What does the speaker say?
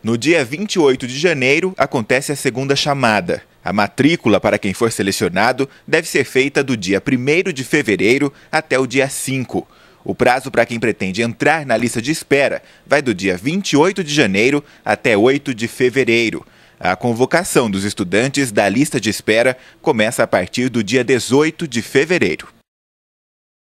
No dia 28 de janeiro, acontece a segunda chamada. A matrícula para quem for selecionado deve ser feita do dia 1 de fevereiro até o dia 5. O prazo para quem pretende entrar na lista de espera vai do dia 28 de janeiro até 8 de fevereiro. A convocação dos estudantes da lista de espera começa a partir do dia 18 de fevereiro.